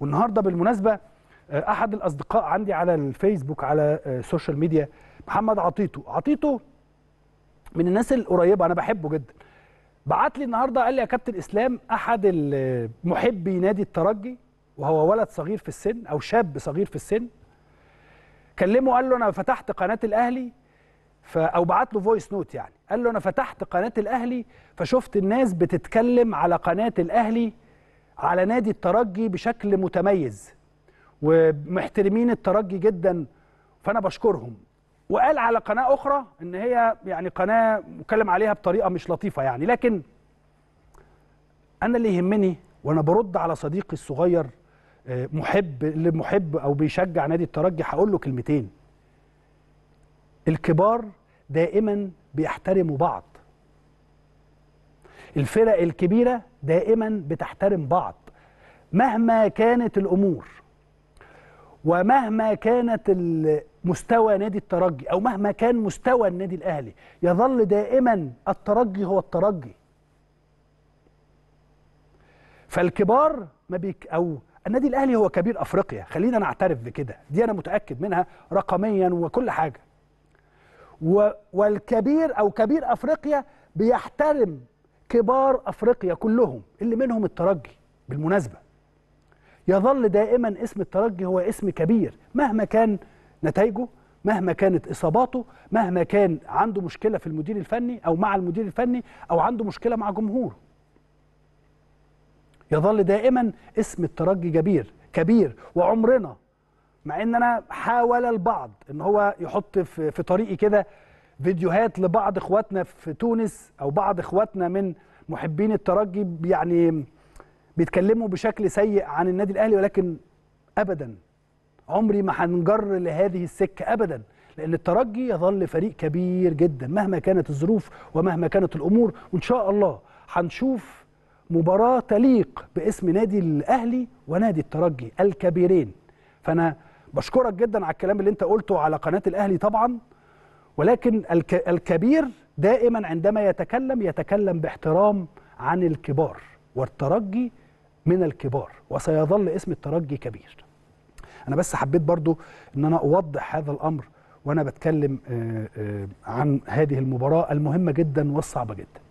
والنهارده بالمناسبه آه، احد الاصدقاء عندي على الفيسبوك على آه، السوشيال ميديا محمد عطيته عطيته من الناس القريبه انا بحبه جدا بعت لي النهارده قال لي يا كابتن اسلام احد محبي نادي الترجي وهو ولد صغير في السن او شاب صغير في السن كلمه قال له انا فتحت قناه الاهلي ف او بعت له فويس نوت يعني قال له انا فتحت قناه الاهلي فشفت الناس بتتكلم على قناه الاهلي على نادي الترجي بشكل متميز ومحترمين الترجي جدا فانا بشكرهم وقال على قناه اخرى ان هي يعني قناه مكلم عليها بطريقه مش لطيفه يعني لكن انا اللي يهمني وانا برد على صديقي الصغير آه، محب اللي محب او بيشجع نادي الترجي هقول له كلمتين الكبار دائما بيحترموا بعض الفرق الكبيرة دائما بتحترم بعض مهما كانت الأمور ومهما كانت مستوى نادي الترجي أو مهما كان مستوى النادي الأهلي يظل دائما الترجي هو الترجي فالكبار ما بيك أو النادي الأهلي هو كبير أفريقيا خلينا نعترف بكده دي أنا متأكد منها رقميا وكل حاجة والكبير أو كبير أفريقيا بيحترم كبار افريقيا كلهم اللي منهم الترجي بالمناسبه يظل دائما اسم الترجي هو اسم كبير مهما كان نتائجه مهما كانت اصاباته مهما كان عنده مشكله في المدير الفني او مع المدير الفني او عنده مشكله مع جمهوره يظل دائما اسم الترجي كبير كبير وعمرنا مع ان انا حاول البعض ان هو يحط في طريقي كده فيديوهات لبعض اخواتنا في تونس او بعض اخواتنا من محبين الترجي يعني بيتكلموا بشكل سيء عن النادي الاهلي ولكن ابدا عمري ما هنجر لهذه السكه ابدا لان الترجي يظل فريق كبير جدا مهما كانت الظروف ومهما كانت الامور وان شاء الله هنشوف مباراه تليق باسم نادي الاهلي ونادي الترجي الكبيرين فانا بشكرك جدا على الكلام اللي انت قلته على قناه الاهلي طبعا ولكن الكبير دائما عندما يتكلم يتكلم باحترام عن الكبار والترجي من الكبار وسيظل اسم الترجي كبير انا بس حبيت برضو ان انا اوضح هذا الامر وانا بتكلم آه، آه، عن هذه المباراه المهمه جدا والصعبه جدا